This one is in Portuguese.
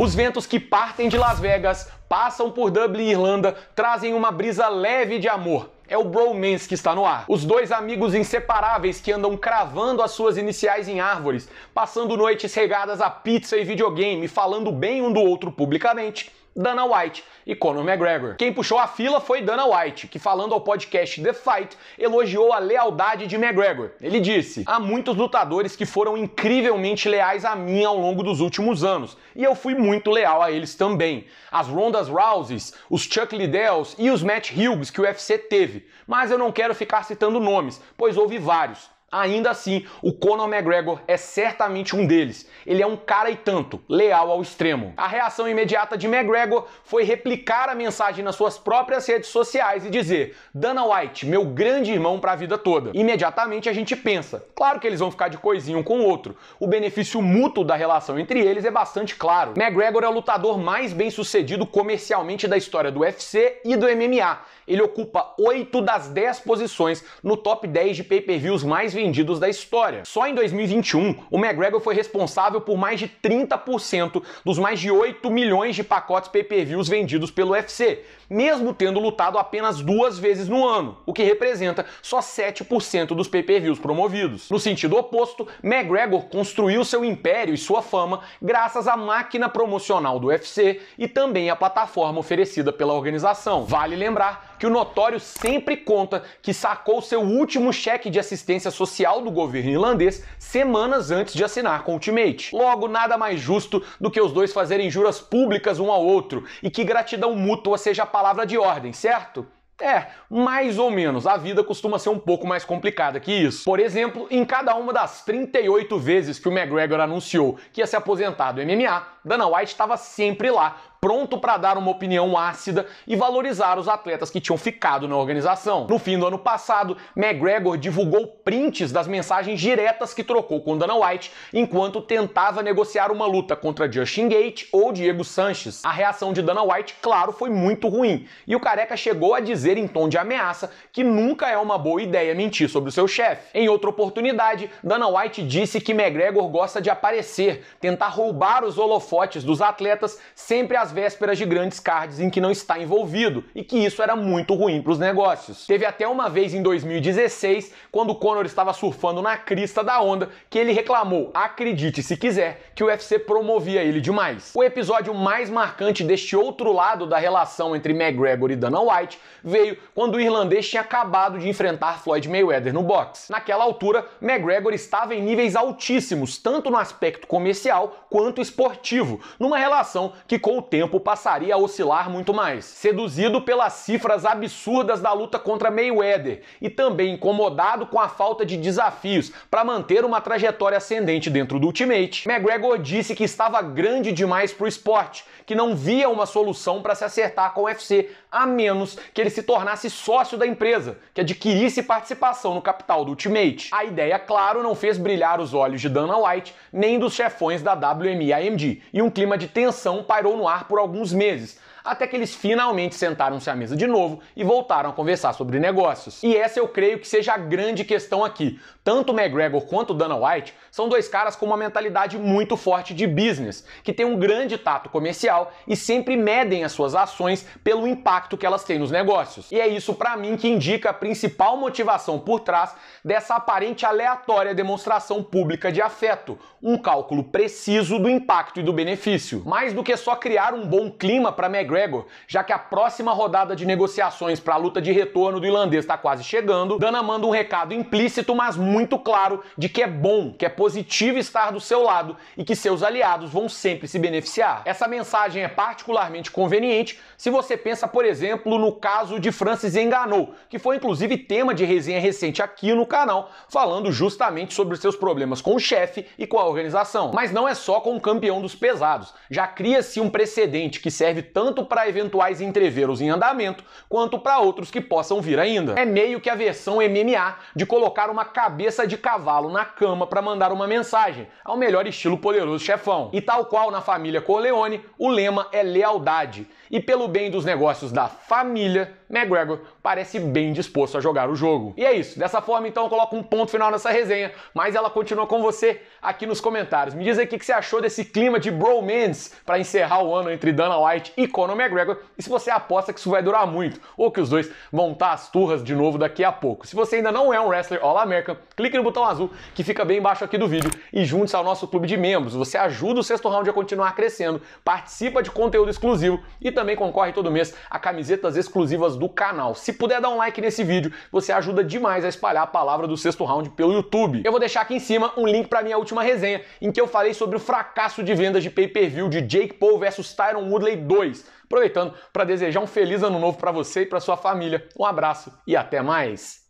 Os ventos que partem de Las Vegas passam por Dublin e Irlanda, trazem uma brisa leve de amor. É o bromance que está no ar. Os dois amigos inseparáveis que andam cravando as suas iniciais em árvores, passando noites regadas a pizza e videogame, falando bem um do outro publicamente. Dana White e Conor McGregor. Quem puxou a fila foi Dana White, que falando ao podcast The Fight, elogiou a lealdade de McGregor. Ele disse: "Há muitos lutadores que foram incrivelmente leais a mim ao longo dos últimos anos, e eu fui muito leal a eles também. As rondas Rondas Rouses, os Chuck Liddells e os Matt Hughes que o UFC teve, mas eu não quero ficar citando nomes, pois houve vários. Ainda assim, o Conor McGregor é certamente um deles. Ele é um cara e tanto, leal ao extremo. A reação imediata de McGregor foi replicar a mensagem nas suas próprias redes sociais e dizer: Dana White, meu grande irmão para a vida toda. Imediatamente a gente pensa, claro que eles vão ficar de coisinho um com o outro. O benefício mútuo da relação entre eles é bastante claro. McGregor é o lutador mais bem sucedido comercialmente da história do UFC e do MMA. Ele ocupa 8 das 10 posições no top 10 de pay-per-views mais vendidos da história. Só em 2021, o McGregor foi responsável por mais de 30% dos mais de 8 milhões de pacotes pay-per-views vendidos pelo UFC, mesmo tendo lutado apenas duas vezes no ano, o que representa só 7% dos pay-per-views promovidos. No sentido oposto, McGregor construiu seu império e sua fama graças à máquina promocional do UFC e também à plataforma oferecida pela organização. Vale lembrar que o notório sempre conta que sacou seu último cheque de assistência social do governo irlandês semanas antes de assinar com o Ultimate. Logo, nada mais justo do que os dois fazerem juras públicas um ao outro e que gratidão mútua seja a palavra de ordem, certo? É, mais ou menos. A vida costuma ser um pouco mais complicada que isso. Por exemplo, em cada uma das 38 vezes que o McGregor anunciou que ia se aposentar do MMA, Dana White estava sempre lá, pronto para dar uma opinião ácida e valorizar os atletas que tinham ficado na organização. No fim do ano passado, McGregor divulgou prints das mensagens diretas que trocou com Dana White enquanto tentava negociar uma luta contra Justin Gate ou Diego Sanches. A reação de Dana White, claro, foi muito ruim, e o careca chegou a dizer em tom de ameaça que nunca é uma boa ideia mentir sobre o seu chefe. Em outra oportunidade, Dana White disse que McGregor gosta de aparecer, tentar roubar os holofotes holofotes dos atletas sempre às vésperas de grandes cards em que não está envolvido e que isso era muito ruim para os negócios. Teve até uma vez em 2016, quando Conor estava surfando na crista da onda, que ele reclamou, acredite se quiser, que o UFC promovia ele demais. O episódio mais marcante deste outro lado da relação entre McGregor e Dana White veio quando o irlandês tinha acabado de enfrentar Floyd Mayweather no boxe. Naquela altura, McGregor estava em níveis altíssimos, tanto no aspecto comercial quanto esportivo numa relação que com o tempo passaria a oscilar muito mais. Seduzido pelas cifras absurdas da luta contra Mayweather e também incomodado com a falta de desafios para manter uma trajetória ascendente dentro do Ultimate, McGregor disse que estava grande demais para o esporte, que não via uma solução para se acertar com o UFC, a menos que ele se tornasse sócio da empresa, que adquirisse participação no capital do Ultimate. A ideia, claro, não fez brilhar os olhos de Dana White nem dos chefões da WMI AMD, e um clima de tensão pairou no ar por alguns meses, até que eles finalmente sentaram-se à mesa de novo e voltaram a conversar sobre negócios. E essa eu creio que seja a grande questão aqui. Tanto o McGregor quanto o Dana White são dois caras com uma mentalidade muito forte de business, que tem um grande tato comercial e sempre medem as suas ações pelo impacto que elas têm nos negócios. E é isso para mim que indica a principal motivação por trás dessa aparente aleatória demonstração pública de afeto, um cálculo preciso do impacto e do benefício. Mais do que só criar um bom clima para McGregor McGregor, já que a próxima rodada de negociações para a luta de retorno do irlandês está quase chegando, Dana manda um recado implícito, mas muito claro, de que é bom, que é positivo estar do seu lado e que seus aliados vão sempre se beneficiar. Essa mensagem é particularmente conveniente se você pensa, por exemplo, no caso de Francis Enganou, que foi inclusive tema de resenha recente aqui no canal, falando justamente sobre seus problemas com o chefe e com a organização. Mas não é só com o campeão dos pesados, já cria-se um precedente que serve tanto tanto para eventuais entreveros em andamento, quanto para outros que possam vir ainda. É meio que a versão MMA de colocar uma cabeça de cavalo na cama para mandar uma mensagem, ao melhor estilo poderoso chefão. E tal qual na família Corleone, o lema é lealdade. E pelo bem dos negócios da família, McGregor parece bem disposto a jogar o jogo. E é isso. Dessa forma, então, eu coloco um ponto final nessa resenha, mas ela continua com você aqui nos comentários. Me diz aí o que você achou desse clima de bromance para encerrar o ano entre Dana White e Conor McGregor e se você aposta que isso vai durar muito ou que os dois vão estar tá as turras de novo daqui a pouco. Se você ainda não é um wrestler All American, clique no botão azul que fica bem embaixo aqui do vídeo e junte-se ao nosso clube de membros. Você ajuda o sexto round a continuar crescendo, participa de conteúdo exclusivo e também concorre todo mês a camisetas exclusivas do canal. Se puder dar um like nesse vídeo, você ajuda demais a espalhar a palavra do sexto round pelo YouTube. Eu vou deixar aqui em cima um link para minha última resenha, em que eu falei sobre o fracasso de vendas de pay-per-view de Jake Paul versus Tyron Woodley 2. Aproveitando para desejar um feliz ano novo para você e para sua família. Um abraço e até mais.